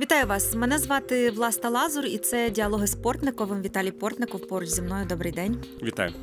Вітаю вас! Мене звати Власта Лазур, і це діалоги з Портниковим. Віталій Портников поруч зі мною. Добрий день. Вітаю.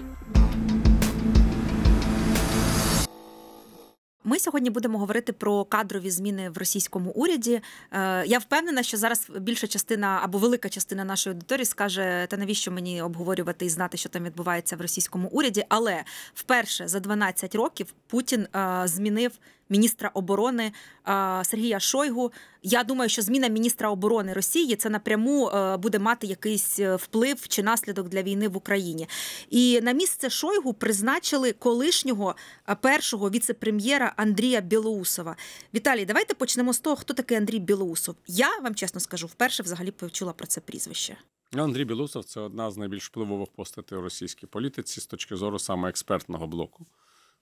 Ми сьогодні будемо говорити про кадрові зміни в російському уряді. Е, я впевнена, що зараз більша частина або велика частина нашої аудиторії скаже: та навіщо мені обговорювати і знати, що там відбувається в російському уряді? Але вперше за 12 років Путін е, змінив міністра оборони е, Сергія Шойгу. Я думаю, що зміна міністра оборони Росії це напряму е, буде мати якийсь е, вплив чи наслідок для війни в Україні. І на місце Шойгу призначили колишнього першого віце-прем'єра Андрія Білоусова. Віталій, давайте почнемо з того, хто такий Андрій Білоусов. Я вам чесно скажу, вперше взагалі почула про це прізвище. Андрій Білоусов це одна з найбільш впливових постатей у російській політиці з точки зору саме експертного блоку.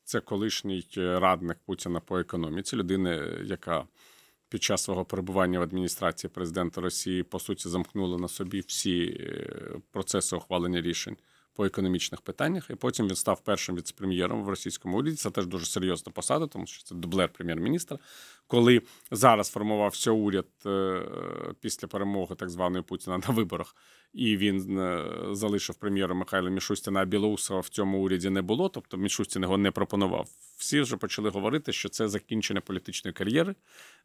Це колишній е, радник Путіна по економіці, людина, е, яка під час свого перебування в адміністрації президента Росії по суті замкнула на собі всі е, процеси ухвалення рішень по економічних питаннях, і потім він став першим віцепрем'єром в російському уряді. Це теж дуже серйозна посада, тому що це дублер прем'єр-міністра. Коли зараз формувався уряд е, після перемоги так званої Путіна на виборах, і він е, залишив прем'єру Михайла Мішустіна, а Білоусова в цьому уряді не було. Тобто Мішустін його не пропонував. Всі вже почали говорити, що це закінчення політичної кар'єри,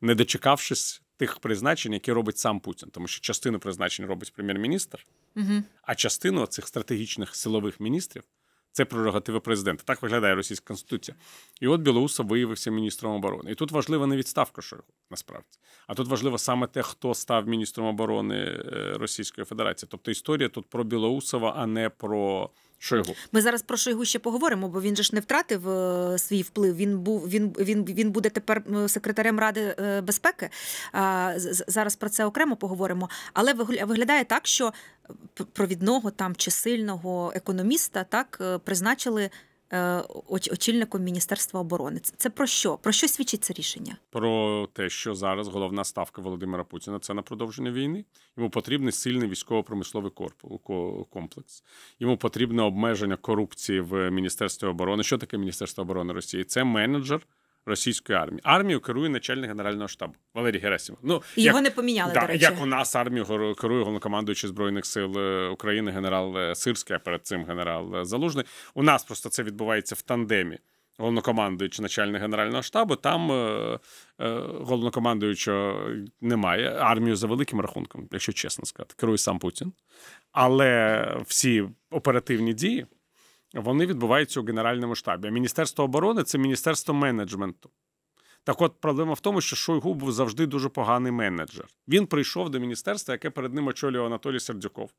не дочекавшись тих призначень, які робить сам Путін, тому що частину призначень робить прем'єр-міністр, угу. а частину цих стратегічних силових міністрів це прерогативи президента. Так виглядає російська конституція. І от Білоусов виявився міністром оборони. І тут важлива не відставка що його насправді, а тут важливо саме те, хто став міністром оборони е, Російської Федерації. Тобто історія тут про Білоусова, а не про. Шойгу. Ми зараз про Шойгу ще поговоримо, бо він же ж не втратив е, свій вплив. Він був він він він буде тепер секретарем ради е, безпеки. Зараз про це окремо поговоримо. Але виглядає так, що провідного там чи сильного економіста так е, призначили. Е, очільником Міністерства оборони. Це про що? Про що свідчить це рішення? Про те, що зараз головна ставка Володимира Путіна це на продовження війни. Йому потрібний сильний військово-промисловий комплекс. Йому потрібне обмеження корупції в Міністерстві оборони. Що таке Міністерство оборони Росії? Це менеджер російської армії. Армію керує начальник генерального штабу Валерій Герасимов. Ну і його не поміняли да, до речі. Як у нас армію керує головнокомандуючий збройних сил е, України, генерал е, Сирський, а перед цим генерал е, Залужний. У нас просто це відбувається в тандемі. Головнокомандуючий начальник генерального штабу, там е, е, головнокомандуючого немає. Армію за великим рахунком, якщо чесно сказати, керує сам Путін. Але всі оперативні дії вони відбуваються у генеральному штабі. А Міністерство оборони це міністерство менеджменту. Так, от проблема в тому, що Шойгу був завжди дуже поганий менеджер. Він прийшов до міністерства, яке перед ним очолював Анатолій Сердюков,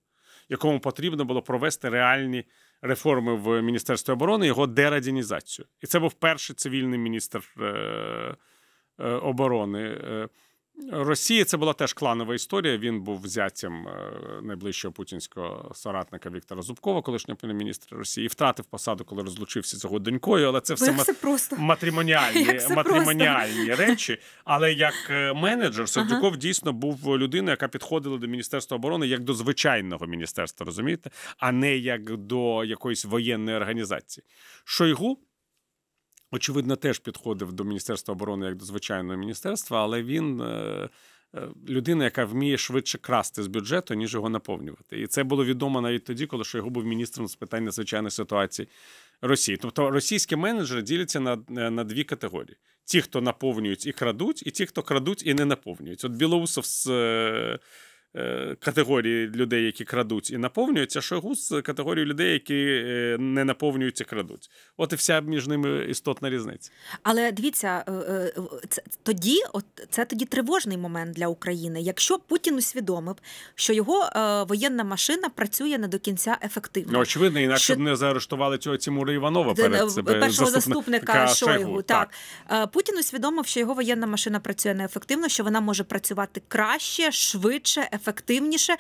якому потрібно було провести реальні реформи в Міністерстві оборони, його дерадінізацію. І це був перший цивільний міністр е- е- оборони. Е- Росії це була теж кланова історія. Він був взяттям е, найближчого путінського соратника Віктора Зубкова, колишнього прем'єр-міністра Росії, і втратив посаду, коли розлучився з його донькою. Але це ну, все, все просто матрімоніальні все матрімоніальні просто. речі. Але як е, менеджер Сердюков ага. дійсно був людиною, яка підходила до міністерства оборони як до звичайного міністерства, розумієте, а не як до якоїсь воєнної організації. Шойгу очевидно, теж підходив до Міністерства оборони як до звичайного міністерства, але він. Е, е, людина, яка вміє швидше красти з бюджету, ніж його наповнювати, і це було відомо навіть тоді, коли що його був міністром з питань надзвичайних ситуацій Росії. Тобто російські менеджери діляться на е, на дві категорії: ті, хто наповнюють і крадуть, і ті, хто крадуть і не наповнюють. От Білоусов з Е, категорії людей, які крадуть і наповнюються, а Шойгу з категорії людей, які е, не наповнюються, крадуть. От і вся між ними істотна різниця. Але дивіться, е, це тоді, от це тоді тривожний момент для України. Якщо Путін усвідомив, що його воєнна машина працює не до кінця ефективно. Ну, Очевидно, інакше що... б не заарештували цього Тимура Іванова перед себе першого заступника Шойгу. Шойгу. Так. так Путін усвідомив, що його воєнна машина працює неефективно, що вона може працювати краще, швидше. ефективно ефективніше,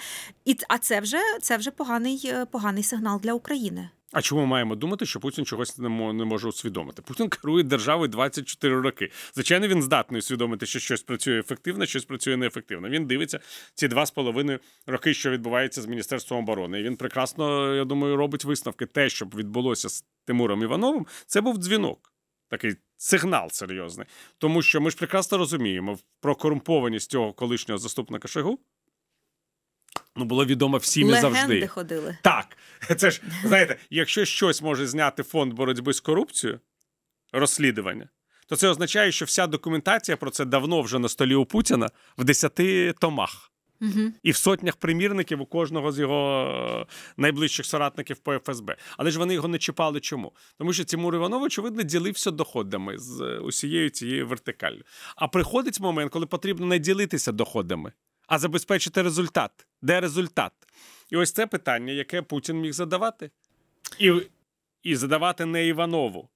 і а це вже це вже поганий е, поганий сигнал для України. А чому маємо думати, що Путін чогось не може усвідомити? Путін керує державою 24 роки. Звичайно, він здатний усвідомити, що щось працює ефективно, щось працює неефективно. Він дивиться ці два з половиною роки, що відбувається з міністерством оборони. І Він прекрасно, я думаю, робить висновки. Те, що відбулося з Тимуром Івановим, це був дзвінок, такий сигнал серйозний, тому що ми ж прекрасно розуміємо про корумпованість цього колишнього заступника Шойгу ну було відомо всім і завжди. ходили. Так. Це ж знаєте, якщо щось може зняти фонд боротьби з корупцією, розслідування, то це означає, що вся документація про це давно вже на столі у Путіна в десяти томах. Угу. І в сотнях примірників у кожного з його е, найближчих соратників по ФСБ. Але ж вони його не чіпали. Чому? Тому що Тимур Іванов, очевидно, ділився доходами з е, усією цією вертикаллю. А приходить момент, коли потрібно не ділитися доходами, а забезпечити результат. Де результат? І ось це питання, яке Путін міг задавати, і і задавати не Іванову.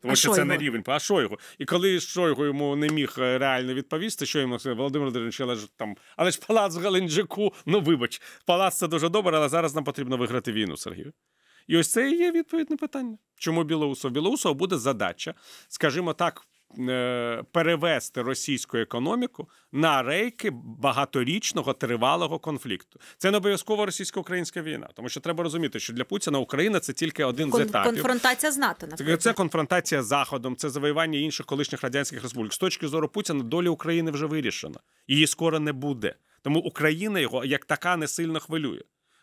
Тому а що це його? не рівень, а що його? І коли Шойгу йому не міг е, реально відповісти, що йому Володимир Деренче, але ж там, але ж палац в Галенджику, ну вибач, палац це дуже добре, але зараз нам потрібно виграти війну, Сергію. І ось це і є відповідь на питання. Чому Білоусов? Білоусов буде задача, скажімо так, Е, перевести російську економіку на рейки багаторічного тривалого конфлікту. Це не обов'язково російсько-українська війна, тому що треба розуміти, що для Путіна Україна це тільки один Кон- з етапів. конфронтація з НАТО. Наприклад. Це конфронтація з заходом, це завоювання інших колишніх радянських республік. З точки зору Путіна доля України вже вирішена, її скоро не буде. Тому Україна його як така не сильно хвилює.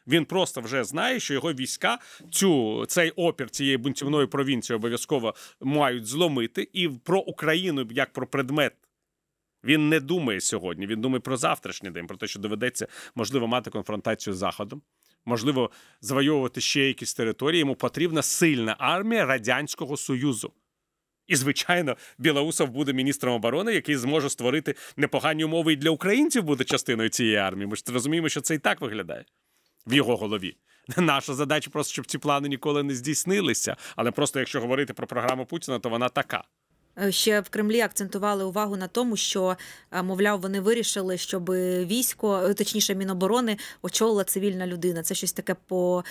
Він просто вже знає, що його війська цю цей опір цієї бунтівної провінції обов'язково мають зломити. І про Україну як про предмет. Він не думає сьогодні. Він думає про завтрашній день, про те, що доведеться можливо мати конфронтацію з заходом, можливо, завойовувати ще якісь території. Йому потрібна сильна армія радянського союзу. І, звичайно, Білоусов буде міністром оборони, який зможе створити непогані умови і для українців буде частиною цієї армії. Ми ж розуміємо, що це і так виглядає в його голові. Наша задача просто щоб ці плани ніколи не здійснилися. Але просто якщо говорити про програму Путіна, то вона така. Е, ще в Кремлі акцентували увагу на тому, що е, мовляв, вони вирішили, щоб військо, е, точніше, міноборони очолила цивільна людина. Це щось таке по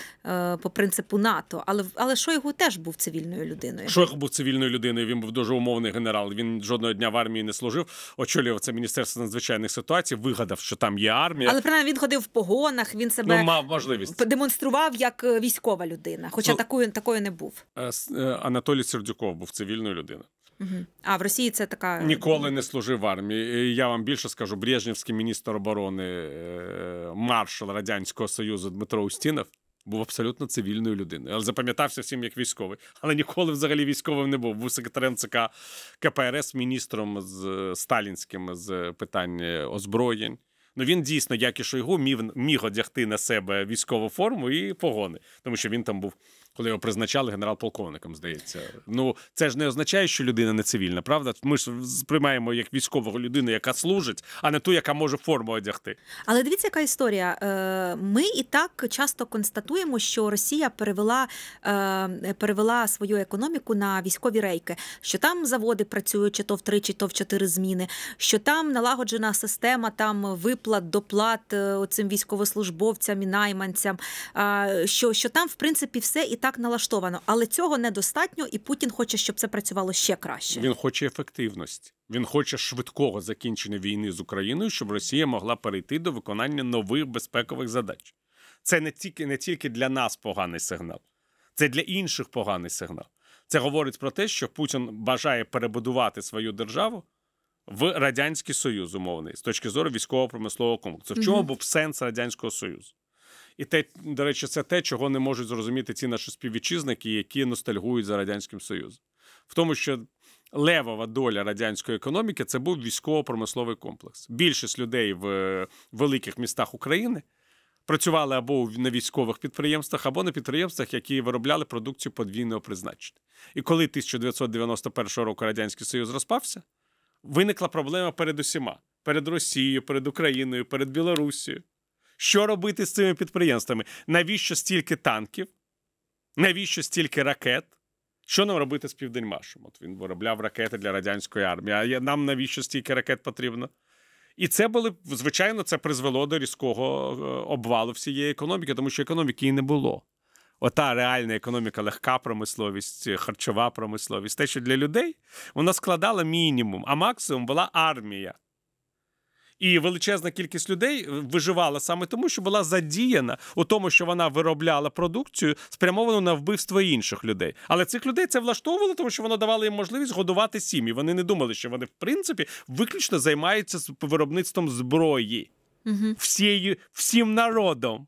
по принципу НАТО. Але але Шойгу теж був цивільною людиною. Шойгу був цивільною людиною. Він був дуже умовний генерал. Він жодного дня в армії не служив. Очолював це міністерство надзвичайних ситуацій. Вигадав, що там є армія. Але принаймні, він ходив в погонах. Він ну, себе ну, мав можливість демонстрував як військова людина, хоча ну, такою такою не був. Анатолій Сердюков був цивільною людиною. А в Росії це така ніколи не служив в армії. Я вам більше скажу Брежнівський міністр оборони, е, маршал радянського союзу Дмитро Устінов. Був абсолютно цивільною людиною, але запам'ятався всім як військовий. Але ніколи взагалі військовим не був. Був секретарем ЦК КПРС, міністром з е, сталінським з питань озброєнь. Ну він дійсно, як і Шойгу, міг, міг одягти на себе військову форму і погони, тому що він там був коли його призначали генерал-полковником, здається. Ну це ж не означає, що людина не цивільна, правда? Ми ж сприймаємо як військового людину, яка служить, а не ту, яка може форму одягти. Але дивіться, яка історія. Е, ми і так часто констатуємо, що Росія перевела е, перевела свою економіку на військові рейки, що там заводи працюють чи то в три, чи то в чотири зміни, що там налагоджена система там виплат, доплат е, цим військовослужбовцям і найманцям. Що що там, в принципі, все і так налаштовано, але цього недостатньо, і Путін хоче, щоб це працювало ще краще. Він хоче ефективності. Він хоче швидкого закінчення війни з Україною, щоб Росія могла перейти до виконання нових безпекових задач. Це не тільки не тільки для нас поганий сигнал, це для інших поганий сигнал. Це говорить про те, що Путін бажає перебудувати свою державу в радянський союз умовний з точки зору військово-промислового комплексу. В чому угу. був сенс радянського союзу? І те, до речі, це те, чого не можуть зрозуміти ці наші співвітчизники, які ностальгують за радянським Союзом, в тому, що левова доля радянської економіки це був військово-промисловий комплекс. Більшість людей в е, великих містах України. Працювали або на військових підприємствах, або на підприємствах, які виробляли продукцію подвійного призначення. І коли 1991 року Радянський Союз розпався, виникла проблема перед усіма: перед Росією, перед Україною, перед Білорусією. Що робити з цими підприємствами? Навіщо стільки танків? Навіщо стільки ракет? Що нам робити з Південмашем? От він виробляв ракети для радянської армії. А нам навіщо стільки ракет потрібно? І це були, звичайно, це призвело до різкого е, обвалу всієї економіки, тому що економіки і не було. Ота реальна економіка, легка промисловість, е, харчова промисловість. Те, що для людей вона складала мінімум, а максимум була армія. І величезна кількість людей виживала саме тому, що була задіяна у тому, що вона виробляла продукцію, спрямовану на вбивство інших людей. Але цих людей це влаштовувало, тому що воно давало їм можливість годувати сім'ї. Вони не думали, що вони в принципі виключно займаються виробництвом зброї угу. всією всім народом.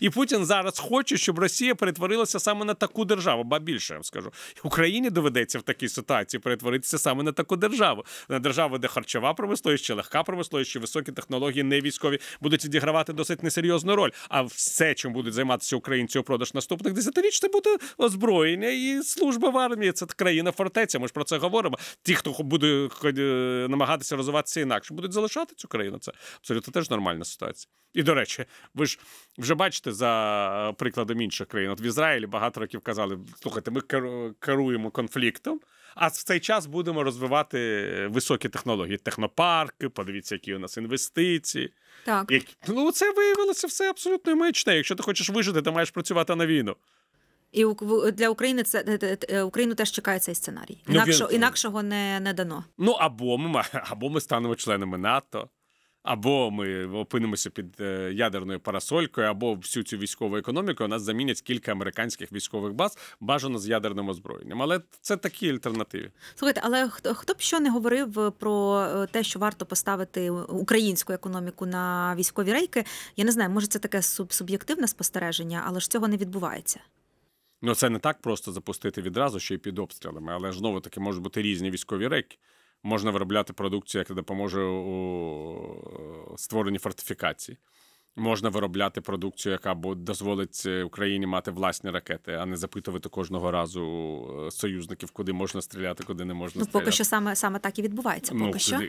І Путін зараз хоче, щоб Росія перетворилася саме на таку державу, ба більше я вам скажу. Україні доведеться в такій ситуації перетворитися саме на таку державу, на державу, де харчова промисловість, чи легка промисловість, чи високі технології, не військові будуть відігравати досить несерйозну роль. А все, чим будуть займатися українці упродовж наступних десятиріч, це буде озброєння і служба в армії. Це країна фортеця. Ми ж про це говоримо. Ті, хто буде е, намагатися розвиватися інакше, будуть залишати цю країну. Це абсолютно теж нормальна ситуація. І до речі, ви ж вже бачите за е, прикладом інших країн. От в Ізраїлі багато років казали: слухайте, ми керуємо конфліктом. А в цей час будемо розвивати високі технології, технопарки, подивіться, які у нас інвестиції. Так. Які... Ну, Це виявилося все абсолютно маячне. Якщо ти хочеш вижити, ти маєш працювати на війну. І для України це е, е, Україну теж чекає цей сценарій. Інакше, ну, він... Інакшого не не дано. Ну або ми або ми станемо членами НАТО або ми опинимося під е, ядерною парасолькою, або всю цю військову економіку у нас замінять кілька американських військових баз, бажано з ядерним озброєнням. Але це такі альтернативи. Слухайте, але хто хто б що не говорив е, про е, те, що варто поставити українську економіку на військові рейки? Я не знаю, може це таке суб'єктивне спостереження, але ж цього не відбувається. Ну це не так просто запустити відразу, що й під обстрілами, але ж знову таки можуть бути різні військові рейки можна виробляти продукцію, яка допоможе у створенні фортифікацій. Можна виробляти продукцію, яка дозволить е, Україні мати власні ракети, а не запитувати кожного разу е, союзників, куди можна стріляти, куди не можна ну, стріляти. поки що саме саме так і відбувається. Ну, поки ну, що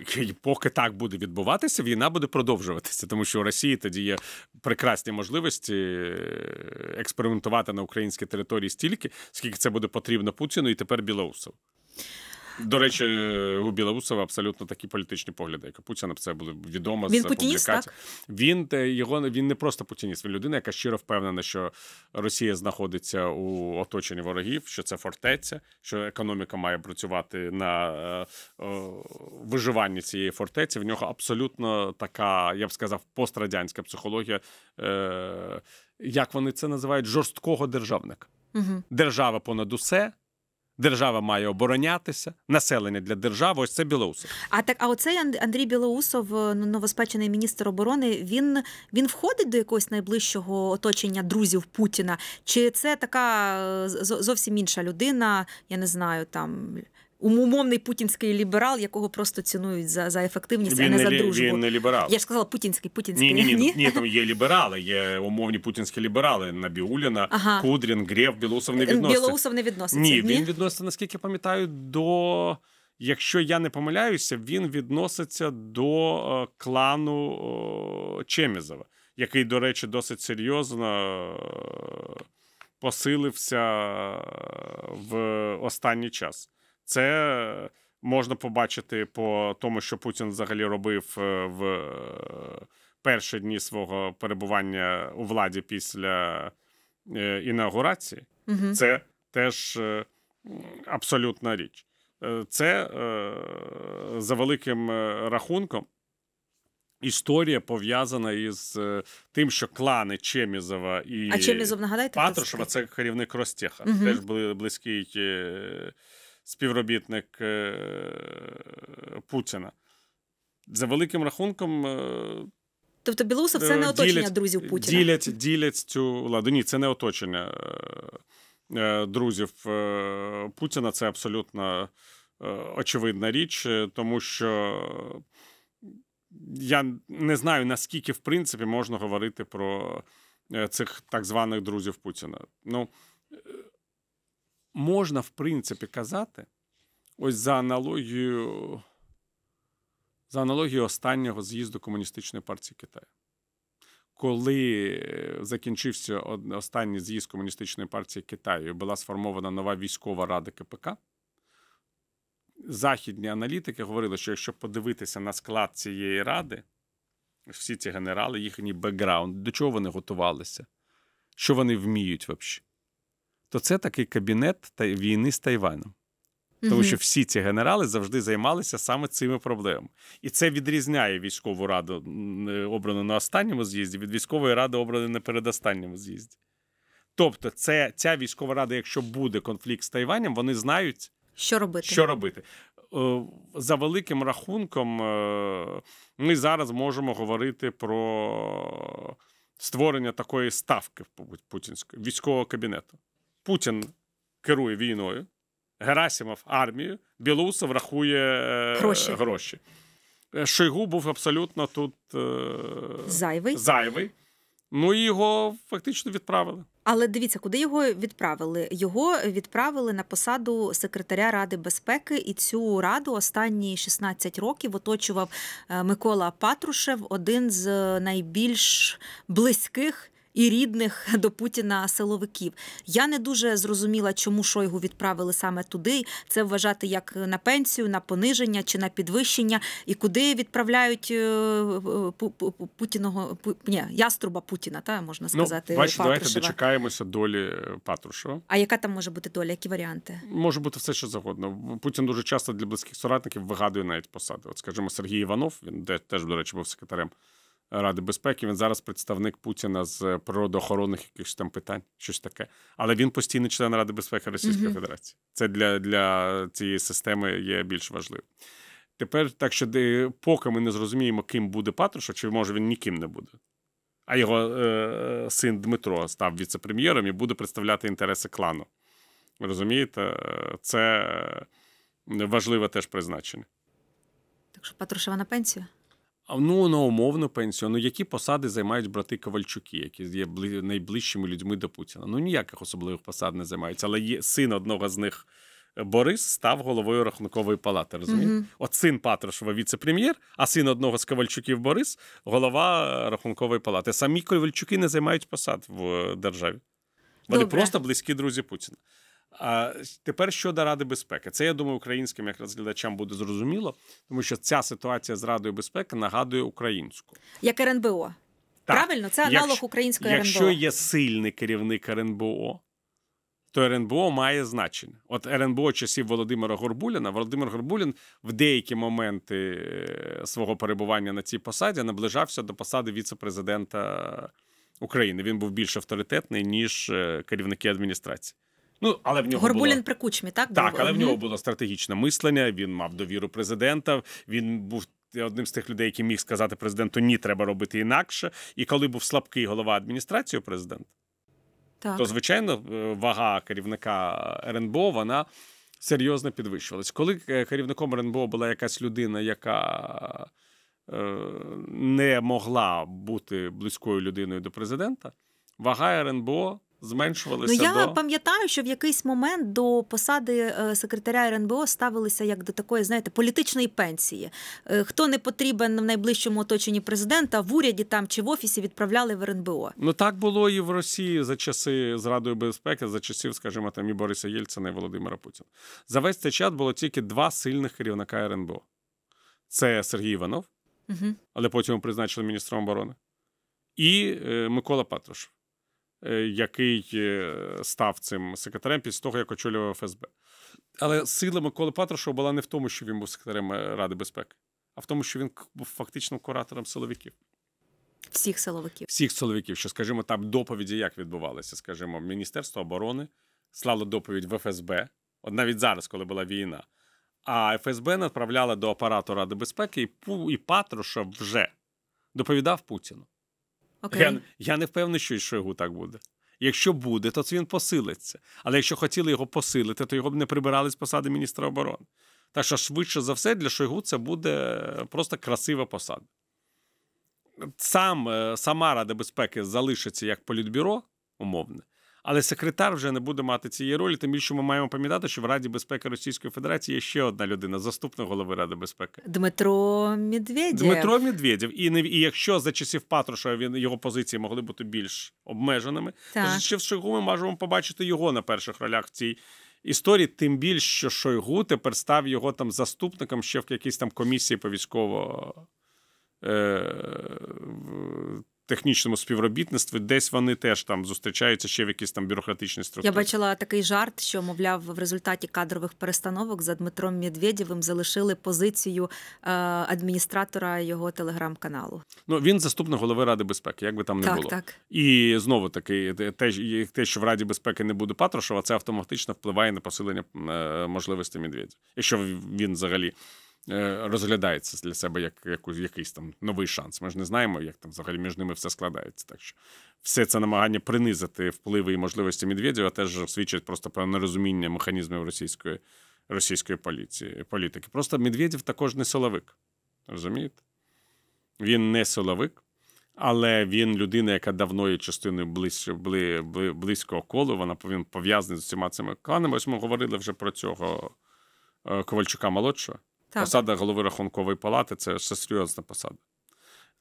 поки так буде відбуватися, війна буде продовжуватися, тому що у Росії тоді є прекрасні можливості е, експериментувати на українській території стільки, скільки це буде потрібно Путіну і тепер білоусов. До речі, у Білоусова абсолютно такі політичні погляди, як Путіна це буде відомо він з путініст, так? Він його він не просто путініст, він людина, яка щиро впевнена, що Росія знаходиться у оточенні ворогів, що це фортеця, що економіка має працювати на е, е, виживанні цієї фортеці. В нього абсолютно така, я б сказав, пострадянська психологія. Е, Як вони це називають? Жорсткого державника. Угу. Держава понад усе. Держава має оборонятися, населення для держави. Ось це Білоусов. А так, а оцей Андрій Білоусов, е, ну, новоспечений міністр оборони, він він входить до якогось найближчого оточення друзів Путіна? Чи це така е, зовсім інша людина? Я не знаю там умовний путінський ліберал, якого просто цінують за за ефективність, він а не за дружбу. Він не ліберал. Я ж сказала путінський, путінський. Ні, ні, ні, ні, там є ліберали, є умовні путінські ліберали. Набіуліна, ага. Кудрін, Грєв, Білоусов не відноситься. Білоусов не відноситься. Ні, він ні? відноситься, наскільки пам'ятаю, до. Якщо я не помиляюся, він відноситься до е, клану Чемізова, який, до речі, досить серйозно е, посилився е, в останній час. Це е, можна побачити по тому, що Путін взагалі робив е, в е, перші дні свого перебування у владі після інаугурації. Угу. Це теж абсолютна річ. Це за великим рахунком. Історія пов'язана із тим, що клани Чемізова і а Чемізов, нагадайте, Патрушева це керівник Ростеха. Угу. Теж були близькі співробітник е, Путіна. За великим рахунком. Е, тобто білоруси е, це не оточення ділять, друзів Путіна. Ділять ділять цю владу. Ні, це не оточення друзів Путіна. Це абсолютно очевидна річ, тому що я не знаю, наскільки в принципі можна говорити про цих так званих друзів Путіна. Ну, можна, в принципі, казати, ось за аналогією за аналогією останнього з'їзду Комуністичної партії Китаю. Коли е, закінчився останній з'їзд Комуністичної партії Китаю і була сформована нова військова рада КПК, західні аналітики говорили, що якщо подивитися на склад цієї ради, всі ці генерали, їхній бекграунд, до чого вони готувалися, що вони вміють взагалі то це такий кабінет війни з Тайваном. Тому що всі ці генерали завжди займалися саме цими проблемами, і це відрізняє військову раду, е, обрану на останньому з'їзді, від військової ради, обраної на передостанньому з'їзді. Тобто, це ця військова рада, якщо буде конфлікт з Тайванем, вони знають, що робити. Що робити. Е, за великим рахунком, е, ми зараз можемо говорити про створення такої ставки путінської військового кабінету. Путін керує війною, Герасимов армію, Білоусов рахує е, гроші. гроші. Е, Шойгу був абсолютно тут е, зайвий. зайвий. Ну і його фактично відправили. Але дивіться, куди його відправили? Його відправили на посаду секретаря Ради безпеки, і цю раду останні 16 років оточував Микола Патрушев, один з найбільш близьких і рідних до Путіна силовиків. Я не дуже зрозуміла, чому Шойгу відправили саме туди. Це вважати як на пенсію, на пониження чи на підвищення, і куди відправляють е, Путіного ні, яструба Путіна, та можна ну, сказати, ну, бачу, давайте дочекаємося долі е, Патрушева. А яка там може бути доля? Які варіанти? Може бути все, що завгодно. Путін дуже часто для близьких соратників вигадує навіть посади. От, скажімо, Сергій Іванов, він теж, до речі, був секретарем. Ради безпеки. Він зараз представник Путіна з е, природоохоронних якихось там питань, щось таке. Але він постійний член Ради безпеки Російської mm-hmm. Федерації. Це для для цієї системи є більш важливим. Тепер так, що де, поки ми не зрозуміємо, ким буде Патрушев, чи може він ніким не буде. А його е, син Дмитро став віце-прем'єром і буде представляти інтереси клану. Розумієте, це важливе теж призначення. Так що Патрушева на пенсію? ну на умовну пенсію. Ну які посади займають брати Ковальчуки, які є найближчими людьми до Путіна? Ну ніяких особливих посад не займаються. Але є син одного з них. Е, Борис став головою рахункової палати. розумієте? mm От син Патрушева віце-прем'єр, а син одного з Ковальчуків Борис голова рахункової палати. Самі Ковальчуки не займають посад в е, державі. Вони Добре. просто близькі друзі Путіна. А тепер щодо Ради безпеки, це я думаю, українським якраз глядачам буде зрозуміло, тому що ця ситуація з Радою безпеки нагадує українську, як РНБО. Так. Правильно, це аналог якщо, української РНБО. Якщо є сильний керівник РНБО, то РНБО має значення. От РНБО часів Володимира Горбуліна. Володимир Горбулін в деякі моменти е, свого перебування на цій посаді наближався до посади віце-президента України. Він був більш авторитетний ніж е, керівники адміністрації. Ну але в нього Горбулін було... при кучмі, так Так, але в нього було стратегічне мислення. Він мав довіру президента. Він був. Одним з тих людей, які міг сказати президенту ні, треба робити інакше. І коли був слабкий голова адміністрації президента, так. то звичайно е, вага керівника РНБО вона серйозно підвищувалась. Коли е, керівником РНБО була якась людина, яка е, не могла бути близькою людиною до президента, вага РНБО зменшувалися. Ну я до... пам'ятаю, що в якийсь момент до посади е, секретаря РНБО ставилися як до такої, знаєте, політичної пенсії. Е, хто не потрібен в найближчому оточенні президента в уряді там чи в офісі відправляли в РНБО. Ну так було і в Росії за часи з Радою безпеки, за часів, скажімо, там і Бориса Єльцина і Володимира Путіна. За весь цей час було тільки два сильних керівника РНБО. Це Сергій Іванов, угу. але потім призначили міністром оборони. І е, Микола Патрушев. Е, який е, став цим секретарем після того, як очолював ФСБ. Але сила Миколи Патрушева була не в тому, що він був секретарем е, Ради безпеки, а в тому, що він був фактично куратором силовиків. Всіх силовиків. Всіх силовиків, що, скажімо, там доповіді як відбувалися, скажімо, Міністерство оборони слало доповідь в ФСБ, от навіть зараз, коли була війна, а ФСБ направляла до апарату Ради безпеки, і Патрушев вже доповідав Путіну. Окей. Я я не впевнений, що Шойгу так буде. Якщо буде, то це він посилиться. Але якщо хотіли його посилити, то його б не прибирали з посади міністра оборони. Так що, швидше за все, для Шойгу це буде просто красива посада. Сам е, Сама Рада безпеки залишиться як політбюро умовне. Але секретар вже не буде мати цієї ролі, тим більше ми маємо пам'ятати, що в Раді безпеки Російської Федерації є ще одна людина, заступник голови Ради безпеки Дмитро Медведєв. Дмитро Медведєв. І не і якщо за часів Патрушева він його позиції могли бути більш обмеженими, так. то ще в Шойгу ми можемо побачити його на перших ролях в цій. Історії, тим більше, що Шойгу тепер став його там заступником ще в якійсь там комісії по військово е, технічному співробітництві, десь вони теж там зустрічаються ще в якісь там бюрократичні структури. Я бачила такий жарт, що мовляв в результаті кадрових перестановок за Дмитром Медведєвим залишили позицію е, адміністратора його телеграм-каналу. Ну він заступник голови Ради безпеки, як би там не так, було. Так. І знову таки, те, те, що в Раді безпеки не буде Патрушева, це автоматично впливає на посилення е, можливості Медведєва. якщо він взагалі. Е, розглядається для себе як, як якийсь там новий шанс. Ми ж не знаємо, як там взагалі між ними все складається. Так що все це намагання принизити впливи і можливості Медведєва теж свідчить просто про нерозуміння механізмів російської російської поліції, політики. Просто Медведєв також не силовик. Розумієте? Він не силовик, але він людина, яка давно є частиною близь, бли, бли, близького колу. Вона він пов'язана з усіма цими кланами. Ось ми говорили вже про цього е, Ковальчука молодшого. Так. Посада голови рахункової палати це ще серйозна посада.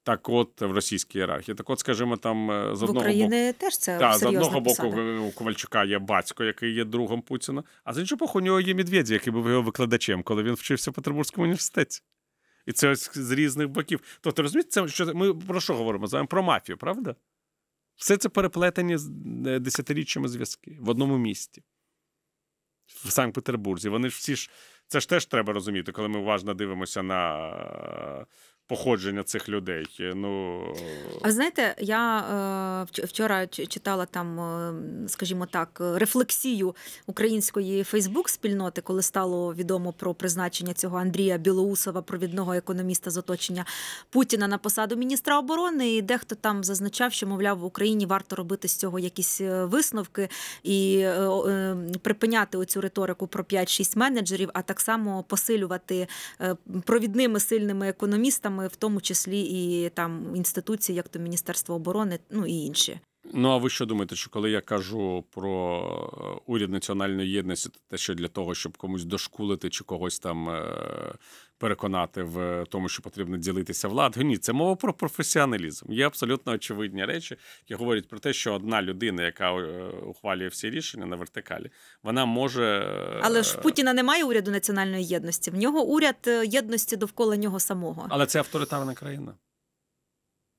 Так, от в російській ієрархії. Так, от, скажімо, там е, з одного України боку, теж це та, з одного посада. боку у Ковальчука є батько, який є другом Путіна, а з іншого боку, у нього є Медведя, який був його викладачем, коли він вчився в Петербурзькому університеті. І це ось з різних боків. Тобто, розумієте, це що ми про що говоримо? З вами про мафію, правда? Все це переплетені з е, десятиріччями зв'язки в одному місті в Санкт-Петербурзі. Вони ж всі ж це ж теж треба розуміти, коли ми уважно дивимося на походження цих людей. Е, ну а знаєте, я е, вчора читала там, е, скажімо так, рефлексію української Фейсбук-спільноти, коли стало відомо про призначення цього Андрія Білоусова, провідного економіста з оточення Путіна на посаду міністра оборони. І дехто там зазначав, що мовляв в Україні варто робити з цього якісь висновки і припиняти оцю риторику про 5-6 менеджерів, а так само посилювати провідними сильними економістами силами, в тому числі і там інституції, як то Міністерство оборони, ну і інші. Ну, а ви що думаєте, що коли я кажу про е, уряд національної єдності, те, що для того, щоб комусь дошкулити чи когось там е, переконати в е, тому, що потрібно ділитися владою? Ні, це мова про професіоналізм. Є абсолютно очевидні речі, які говорять про те, що одна людина, яка ухвалює всі рішення на вертикалі, вона може. Але ж Путіна немає уряду національної єдності. В нього уряд єдності довкола нього самого. Але це авторитарна країна.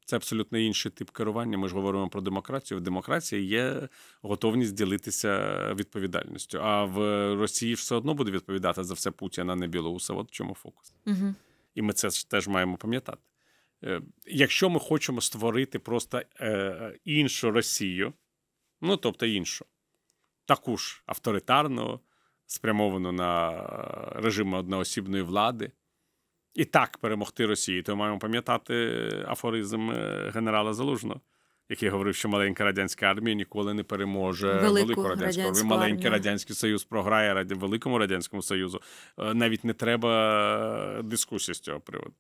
Це абсолютно інший тип керування. Ми ж говоримо про демократію. В демократії є готовність ділитися відповідальністю. А в Росії все одно буде відповідати за все Путіна не Білоуса. От в чому фокус. Угу. І ми це теж маємо пам'ятати. Е, якщо ми хочемо створити просто е, іншу Росію, ну тобто іншу, таку ж авторитарну, спрямовану на режим одноосібної влади і так перемогти Росії, то ми маємо пам'ятати е, афоризм е, генерала Залужного. Який говорив, що маленька радянська армія ніколи не переможе велику, велику радянську армію. Маленький радянський союз програє раді великому радянському союзу. Е, навіть не треба дискусії з цього приводу.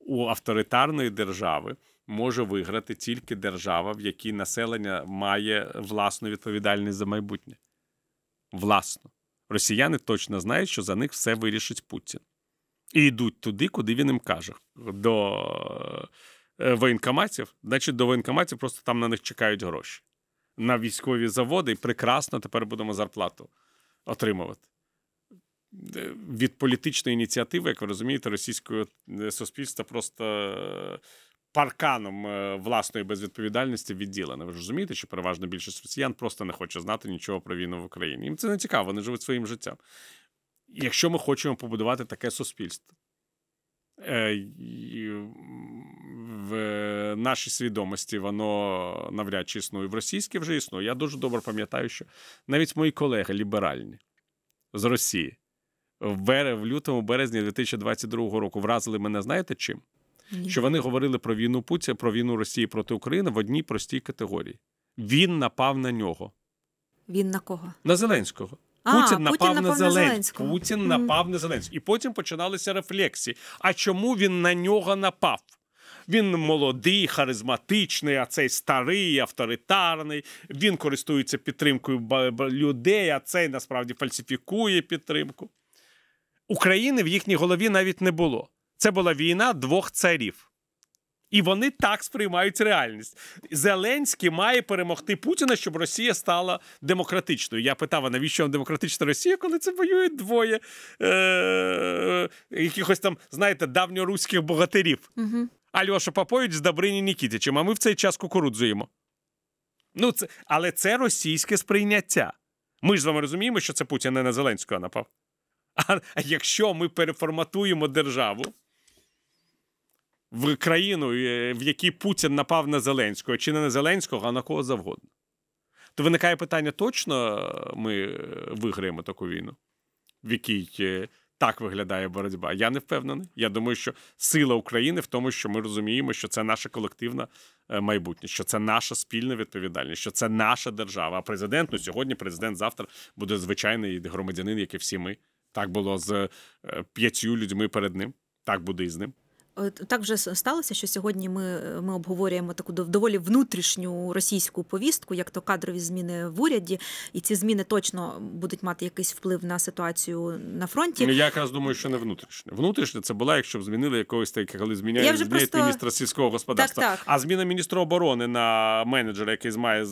У авторитарної держави може виграти тільки держава, в якій населення має власну відповідальність за майбутнє. Власно, росіяни точно знають, що за них все вирішить Путін і йдуть туди, куди він їм каже. До е, воєнкоматів, значить, до воєнкоматів просто там на них чекають гроші. На військові заводи і прекрасно тепер будемо зарплату отримувати. Е, від політичної ініціативи, як ви розумієте, російського е, суспільства просто парканом власної безвідповідальності відділене. Ви ж розумієте, що переважна більшість росіян просто не хоче знати нічого про війну в Україні. Їм це не цікаво, вони живуть своїм життям якщо ми хочемо побудувати таке суспільство е, в нашій свідомості воно навряд чи існує. В російській вже існує. Я дуже добре пам'ятаю, що навіть мої колеги ліберальні з Росії в лютому березні 2022 року вразили мене, знаєте чим? Що вони говорили про війну Путіна, про війну Росії проти України в одній простій категорії. Він напав на нього. Він на кого? На Зеленського. Путін, напав, Путін на напав на Зеленського. Путін напав на Зеленського. І потім починалися рефлексії. А чому він на нього напав? Він молодий, харизматичний, а цей старий, авторитарний. Він користується підтримкою людей, а цей насправді фальсифікує підтримку. України в їхній голові навіть не було. Це була війна двох царів. І вони так сприймають реальність. Зеленський має перемогти Путіна, щоб Росія стала демократичною. Я питав, а навіщо вам демократична Росія, коли це воюють двоє е- якихось там, знаєте, давньоруських богатирів. Угу. Альоша Попович з Добрині Нікітічем, а ми в цей час кукурудзуємо. Ну, це, Але це російське сприйняття. Ми ж з вами розуміємо, що це Путін не на Зеленського напав. А якщо ми переформатуємо державу в країну, е, в якій Путін напав на Зеленського, чи не на Зеленського, а на кого завгодно. То виникає питання: точно е, ми е, виграємо таку війну, в якій так виглядає боротьба? Я не впевнений. Я думаю, що сила України в тому, що ми розуміємо, що це наша колективна майбутнє, що це наша спільна відповідальність, що це наша держава. А президент ну сьогодні, президент завтра буде звичайний громадянин, як і всі ми. Так було з п'ятью людьми перед ним. Так буде і з ним. Так вже сталося, що сьогодні ми е, ми обговорюємо таку доволі внутрішню російську повістку, як то кадрові зміни в уряді, і ці зміни точно будуть мати якийсь вплив на ситуацію на фронті. Ну, я якраз думаю, що не внутрішнє. Внутрішнє це була, якщо б змінили якогось так, коли зміняють зміняє просто... міністра сільського господарства. Так, так. А зміна міністра оборони на менеджера, який має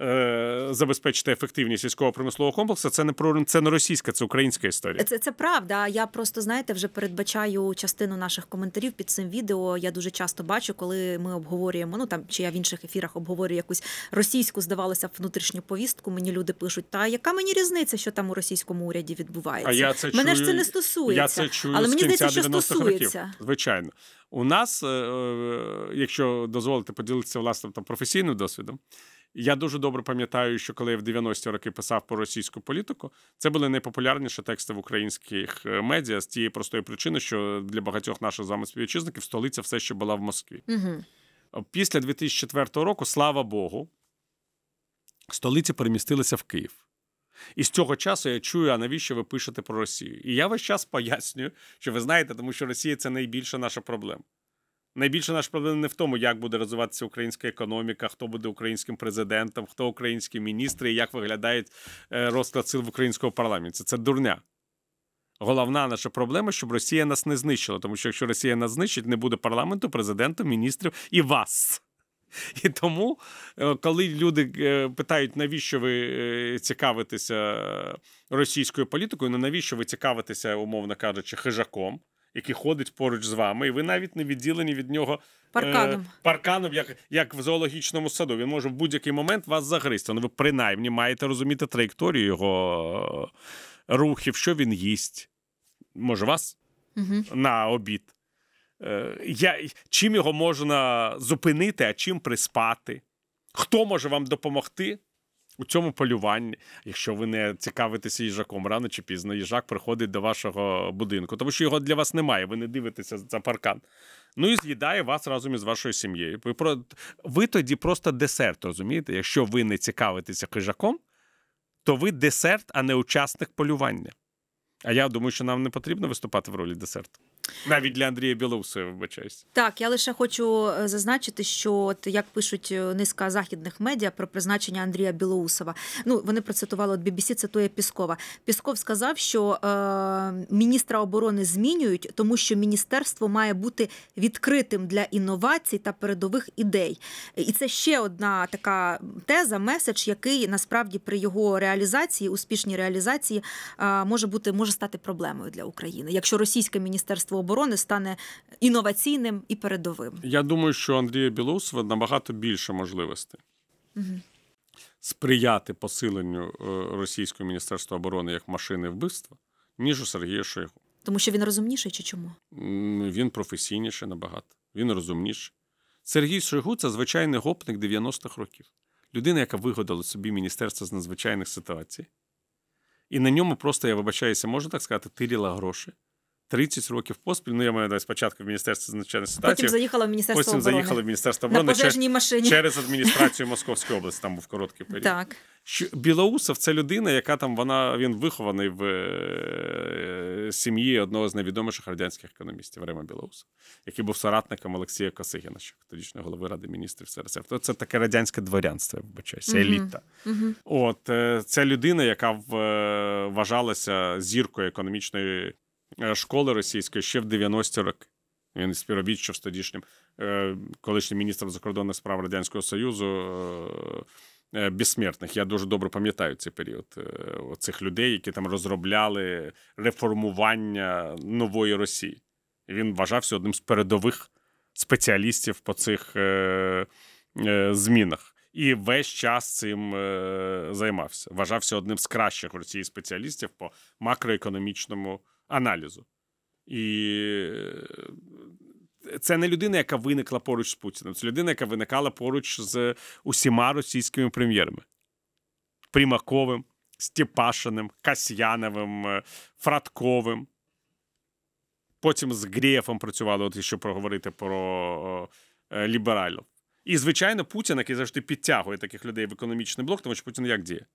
Е, забезпечити ефективність військово промислового комплексу. Це не про це не російська, це українська історія. Це це правда. Я просто знаєте, вже передбачаю частину наших коментарів під цим відео. Я дуже часто бачу, коли ми обговорюємо. Ну там чи я в інших ефірах обговорюю якусь російську, здавалося, внутрішню повістку. Мені люди пишуть, та яка мені різниця, що там у російському уряді відбувається? А я це мене чую, ж це не стосується. Я це чую але мені здається, що стосується років. звичайно. У нас, е, е, якщо дозволите поділитися власним там професійним досвідом, я дуже добре пам'ятаю, що коли я в 90-ті роки писав про російську політику, це були найпопулярніші тексти в українських е, медіа з тієї простої причини, що для багатьох наших з вами співвітчизників столиця все ще була в Москві. Угу. Після 2004 року, слава Богу, столиця перемістилася в Київ. І з цього часу я чую, а навіщо ви пишете про Росію? І я весь час пояснюю, що ви знаєте, тому що Росія це найбільша наша проблема. Найбільше наш проблем не в тому, як буде розвиватися українська економіка, хто буде українським президентом, хто українські міністри і як виглядає е, розклад сил в українському парламенті. Це дурня. Головна наша проблема, щоб Росія нас не знищила. Тому що якщо Росія нас знищить, не буде парламенту, президента, міністрів і вас. І тому, е, коли люди е, питають, навіщо ви цікавитеся російською політикою, ну навіщо ви цікавитеся, умовно кажучи, хижаком? який ходить поруч з вами, і ви навіть не відділені від нього е, парканом, е, парканом як як в зоологічному саду. Він може в будь-який момент вас загризти. Ну ви принаймні маєте розуміти траєкторію його е, рухів, що він їсть. Може, вас угу. на обід. Е, я, Чим його можна зупинити, а чим приспати? Хто може вам допомогти? у цьому полюванні, якщо ви не цікавитеся їжаком, рано чи пізно їжак приходить до вашого будинку, тому що його для вас немає, ви не дивитеся за паркан. Ну і з'їдає вас разом із вашою сім'єю. Ви про... ви тоді просто десерт, розумієте? Якщо ви не цікавитеся хижаком, то ви десерт, а не учасник полювання. А я думаю, що нам не потрібно виступати в ролі десерту. Навіть для Андрія Білоусова, вибачаюсь. Так, я лише хочу е, зазначити, що от як пишуть е, низка західних медіа про призначення Андрія Білоусова. Ну вони процитували от BBC, цитує Піскова. Пісков сказав, що е, міністра оборони змінюють, тому що міністерство має бути відкритим для інновацій та передових ідей. І це ще одна така теза, меседж, який насправді при його реалізації, успішній реалізації, е, може бути може стати проблемою для України, якщо російське міністерство оборони стане інноваційним і передовим. Я думаю, що Андрія Білоусова набагато більше можливостей. Угу. Сприяти посиленню е, російського міністерства оборони як машини вбивства, ніж у Сергія Шойгу. Тому що він розумніший чи чому? Він професійніший набагато. Він розумніший. Сергій Шойгу це звичайний гопник 90-х років. Людина, яка вигадала собі міністерство з надзвичайних ситуацій. І на ньому просто, я вибачаюся, можна так сказати, тиріла гроші. 30 років поспіль. Ну я маю спочатку в міністерстві надзвичайних ситуацій. Потім заїхала в міністерство. Потім заїхала в міністерство оборони На пожежній машині. через адміністрацію Московської області. Там був короткий період. Так. Білоусов це людина, яка там вона він вихований в е, сім'ї одного з найвідоміших радянських економістів Рима Білоусов, який був соратником Олексія Косигіна, що тодішнього голови ради міністрів СРСР. То це таке радянське дворянство, вибачаюся, еліта. Угу. От е, це людина, яка е, вважалася зіркою економічної. Е, школи російської ще в 90-ті роки. Він співробітчив з тодішнім е, колишнім міністром закордонних справ Радянського Союзу е, безсмертних. Я дуже добре пам'ятаю цей період цих людей, які там розробляли реформування нової Росії. Він вважався одним з передових спеціалістів по цих змінах. І весь час цим займався. Вважався одним з кращих в Росії спеціалістів по макроекономічному аналізу. І е, це не людина, яка виникла поруч з Путіним. Це людина, яка виникала поруч з усіма російськими прем'єрами: Примаковим, Степашиним, Касьяновим, е, Фратковим. Потім з Грєєфом працювали, от якщо проговорити про е, е, лібералів. І, звичайно, Путін, який завжди підтягує таких людей в економічний блок, тому що Путін як діє?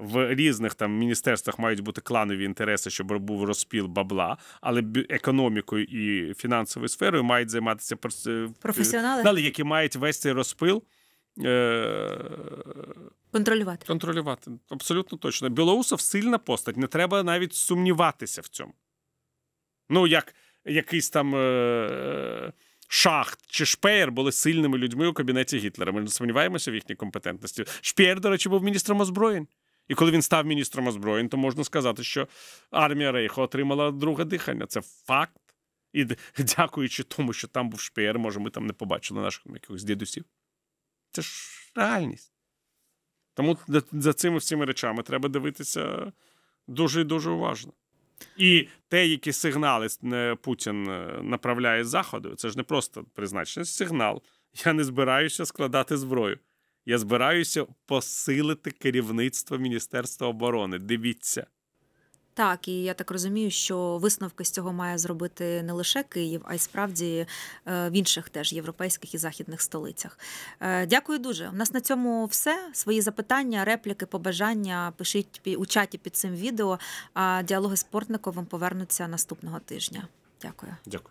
в різних там міністерствах мають бути кланові інтереси, щоб був розпіл бабла, але економікою і фінансовою сферою мають займатися е, е, професіонали, які мають весь цей розпил. Е, контролювати. Контролювати. Абсолютно точно. Білоусов сильна постать, не треба навіть сумніватися в цьому. Ну, як якийсь там е- Шахт чи Шпеєр були сильними людьми у кабінеті Гітлера. Ми не сумніваємося в їхній компетентності. Шпеєр, до речі, був міністром озброєнь. І коли він став міністром озброєнь, то можна сказати, що армія Рейху отримала друге дихання. Це факт. І дякуючи тому, що там був шпієр, може, ми там не побачили наших якихось дідусів. Це ж реальність. Тому за цими всіми речами треба дивитися дуже і дуже уважно. І те, які сигнали е, Путін е, направляє Заходу, це ж не просто призначення, сигнал. Я не збираюся складати зброю. Я збираюся посилити керівництво Міністерства оборони. Дивіться. Так, і я так розумію, що висновки з цього має зробити не лише Київ, а й справді е, в інших теж європейських і західних столицях. Е, дякую дуже. У нас на цьому все. Свої запитання, репліки, побажання пишіть у чаті під цим відео. А діалоги з Портниковим повернуться наступного тижня. Дякую. Дякую.